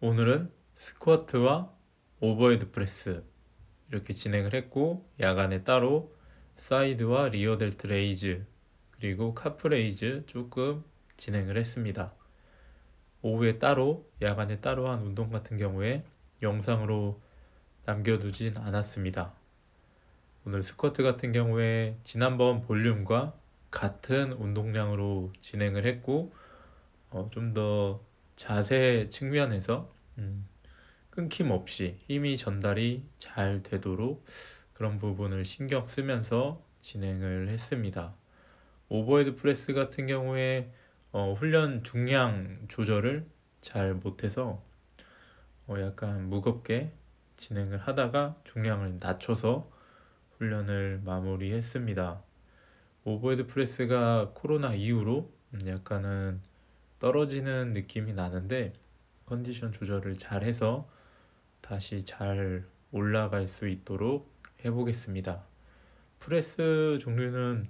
오늘은 스쿼트와 오버헤드 프레스 이렇게 진행을 했고 야간에 따로 사이드와 리어 델트 레이즈 그리고 카프 레이즈 조금 진행을 했습니다. 오후에 따로 야간에 따로 한 운동 같은 경우에 영상으로 남겨두진 않았습니다. 오늘 스쿼트 같은 경우에 지난번 볼륨과 같은 운동량으로 진행을 했고 어, 좀더 자세 측면에서 음, 끊김없이 힘이 전달이 잘 되도록 그런 부분을 신경 쓰면서 진행을 했습니다. 오버헤드 프레스 같은 경우에 어, 훈련 중량 조절을 잘 못해서 어, 약간 무겁게 진행을 하다가 중량을 낮춰서 훈련을 마무리했습니다. 오버헤드 프레스가 코로나 이후로 음, 약간은 떨어지는 느낌이 나는데 컨디션 조절을 잘 해서 다시 잘 올라갈 수 있도록 해보겠습니다. 프레스 종류는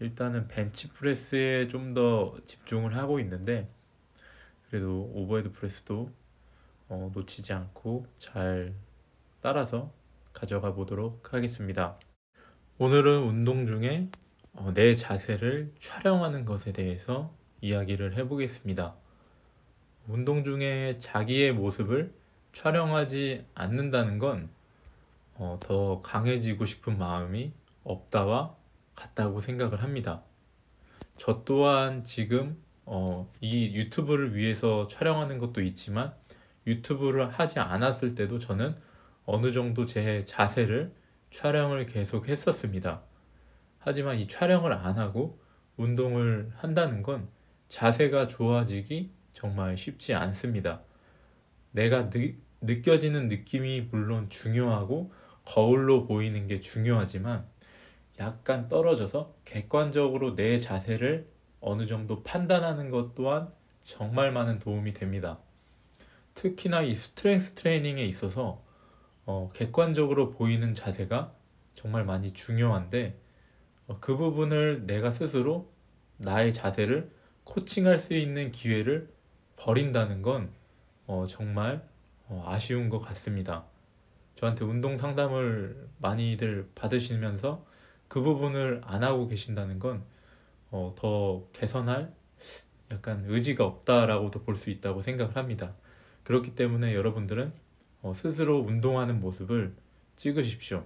일단은 벤치 프레스에 좀 더 집중을 하고 있는데 그래도 오버헤드 프레스도 어, 놓치지 않고 잘 따라서 가져가 보도록 하겠습니다. 오늘은 운동 중에 어, 내 자세를 촬영하는 것에 대해서 이야기를 해보겠습니다. 운동 중에 자기의 모습을 촬영하지 않는다는 건더 어, 강해지고 싶은 마음이 없다와 같다고 생각을 합니다. 저 또한 지금 어, 이 유튜브를 위해서 촬영하는 것도 있지만 유튜브를 하지 않았을 때도 저는 어느 정도 제 자세를 촬영을 계속 했었습니다. 하지만 이 촬영을 안 하고 운동을 한다는 건 자세가 좋아지기 정말 쉽지 않습니다. 내가 느, 느껴지는 느낌이 물론 중요하고 거울로 보이는 게 중요하지만 약간 떨어져서 객관적으로 내 자세를 어느 정도 판단하는 것 또한 정말 많은 도움이 됩니다. 특히나 이 스트렝스 트레이닝에 있어서 어, 객관적으로 보이는 자세가 정말 많이 중요한데 어, 그 부분을 내가 스스로 나의 자세를 코칭할 수 있는 기회를 버린다는 건 어, 정말 어, 아쉬운 것 같습니다. 저한테 운동 상담을 많이들 받으시면서 그 부분을 안 하고 계신다는 건더 어, 개선할 약간 의지가 없다라고도 볼 수 있다고 생각을 합니다. 그렇기 때문에 여러분들은 어, 스스로 운동하는 모습을 찍으십시오.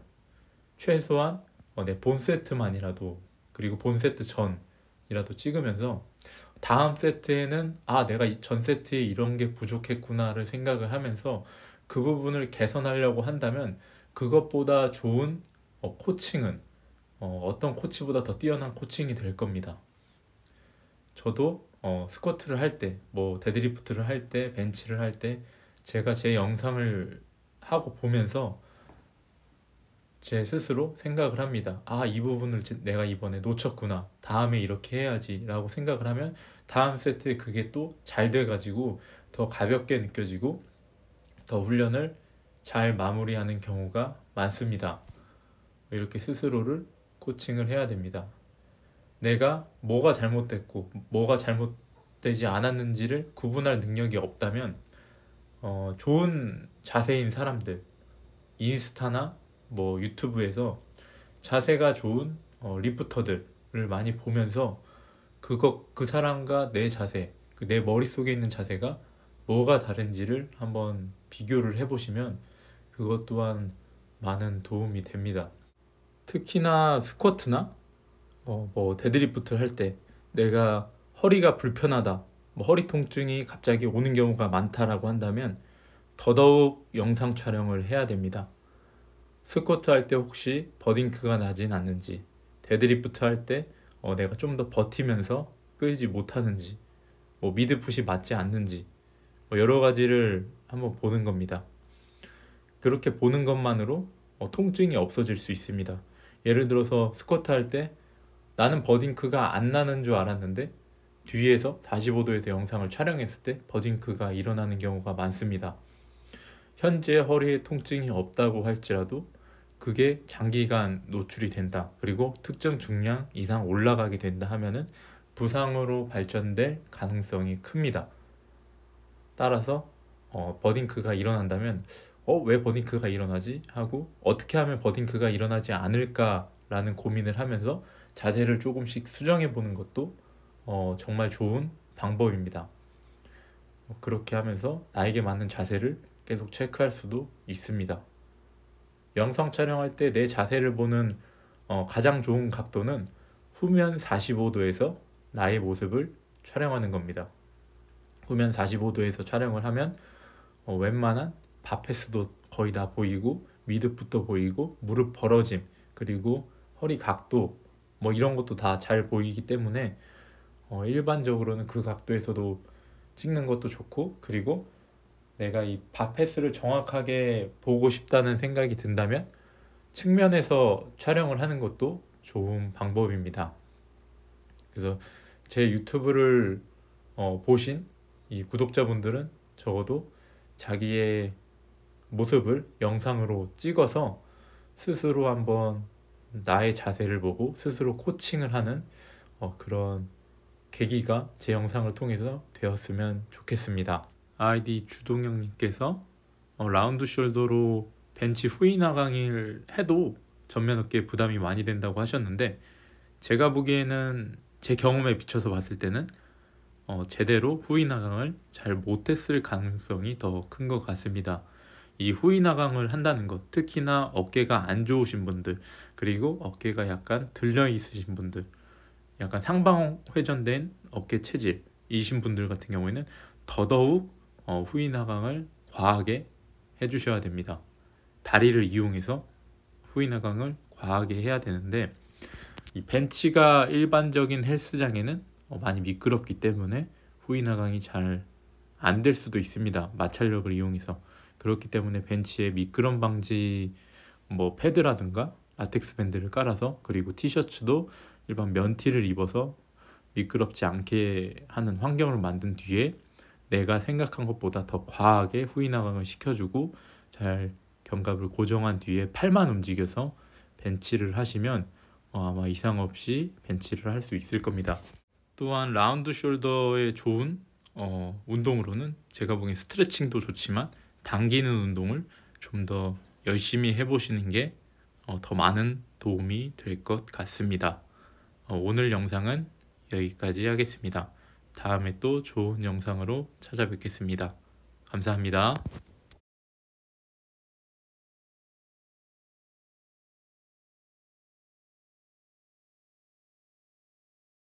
최소한 어, 내 네, 본세트만이라도 그리고 본세트 전이라도 찍으면서 다음 세트에는 아 내가 전 세트에 이런 게 부족했구나를 생각을 하면서 그 부분을 개선하려고 한다면 그것보다 좋은 어, 코칭은 어, 어떤 코치보다 더 뛰어난 코칭이 될 겁니다. 저도 어, 스쿼트를 할 때, 뭐 데드리프트를 할 때, 벤치를 할 때 제가 제 영상을 하고 보면서 제 스스로 생각을 합니다. 아, 이 부분을 내가 이번에 놓쳤구나. 다음에 이렇게 해야지. 라고 생각을 하면 다음 세트에 그게 또 잘 돼가지고 더 가볍게 느껴지고 더 훈련을 잘 마무리하는 경우가 많습니다. 이렇게 스스로를 코칭을 해야 됩니다. 내가 뭐가 잘못됐고 뭐가 잘못되지 않았는지를 구분할 능력이 없다면 어, 좋은 자세인 사람들 인스타나 뭐 유튜브에서 자세가 좋은 어, 리프터들을 많이 보면서 그거 그 사람과 내 자세, 그 내 머릿속에 있는 자세가 뭐가 다른지를 한번 비교를 해보시면 그것 또한 많은 도움이 됩니다. 특히나 스쿼트나 어, 뭐 데드리프트를 할 때 내가 허리가 불편하다, 뭐 허리 통증이 갑자기 오는 경우가 많다라고 한다면 더더욱 영상 촬영을 해야 됩니다. 스쿼트 할 때 혹시 버딩크가 나진 않는지 데드리프트 할때 어, 내가 좀 더 버티면서 끌지 못하는지 뭐 미드풋이 맞지 않는지 뭐 여러 가지를 한번 보는 겁니다. 그렇게 보는 것만으로 어, 통증이 없어질 수 있습니다. 예를 들어서 스쿼트 할 때 나는 버딩크가 안 나는 줄 알았는데 뒤에서 다시 보도에서 영상을 촬영했을 때 버딩크가 일어나는 경우가 많습니다. 현재 허리에 통증이 없다고 할지라도 그게 장기간 노출이 된다 그리고 특정 중량 이상 올라가게 된다 하면은 부상으로 발전될 가능성이 큽니다 따라서 어, 버딩크가 일어난다면 어, 왜 버딩크가 일어나지? 하고 어떻게 하면 버딩크가 일어나지 않을까라는 고민을 하면서 자세를 조금씩 수정해 보는 것도 어, 정말 좋은 방법입니다. 그렇게 하면서 나에게 맞는 자세를 계속 체크할 수도 있습니다. 영상 촬영할 때 내 자세를 보는 어, 가장 좋은 각도는 후면 45도에서 나의 모습을 촬영하는 겁니다. 후면 45도에서 촬영을 하면 어, 웬만한 바페스도 거의 다 보이고 미드부터 보이고 무릎 벌어짐 그리고 허리 각도 뭐 이런 것도 다 잘 보이기 때문에 어, 일반적으로는 그 각도에서도 찍는 것도 좋고 그리고 내가 이바페스를 정확하게 보고 싶다는 생각이 든다면 측면에서 촬영을 하는 것도 좋은 방법입니다. 그래서 제 유튜브를 어, 보신 이 구독자분들은 적어도 자기의 모습을 영상으로 찍어서 스스로 한번 나의 자세를 보고 스스로 코칭을 하는 어, 그런 계기가 제 영상을 통해서 되었으면 좋겠습니다. 아이디 주동영님께서 어, 라운드 숄더로 벤치 후이나 강일 해도 전면 어깨에 부담이 많이 된다고 하셨는데 제가 보기에는 제 경험에 비춰서 봤을 때는 어, 제대로 후이나강을 잘 못했을 가능성이 더 큰 것 같습니다. 이 후이나강을 한다는 것, 특히나 어깨가 안 좋으신 분들, 그리고 어깨가 약간 들려 있으신 분들, 약간 상방 회전된 어깨 체질이신 분들 같은 경우에는 더더욱 어, 후인 하강을 과하게 해주셔야 됩니다. 다리를 이용해서 후인 하강을 과하게 해야 되는데 이 벤치가 일반적인 헬스장에는 어, 많이 미끄럽기 때문에 후인 하강이 잘 안 될 수도 있습니다. 마찰력을 이용해서 그렇기 때문에 벤치에 미끄럼 방지 뭐 패드라든가 라텍스 밴드를 깔아서 그리고 티셔츠도 일반 면티를 입어서 미끄럽지 않게 하는 환경을 만든 뒤에 내가 생각한 것보다 더 과하게 후이나강을 시켜주고 잘 견갑을 고정한 뒤에 팔만 움직여서 벤치를 하시면 어, 아마 이상 없이 벤치를 할 수 있을 겁니다. 또한 라운드 숄더에 좋은 어, 운동으로는 제가 보기엔 스트레칭도 좋지만 당기는 운동을 좀 더 열심히 해보시는 게더 어, 많은 도움이 될 것 같습니다. 어, 오늘 영상은 여기까지 하겠습니다. 다음에 또 좋은 영상으로 찾아뵙겠습니다. 감사합니다.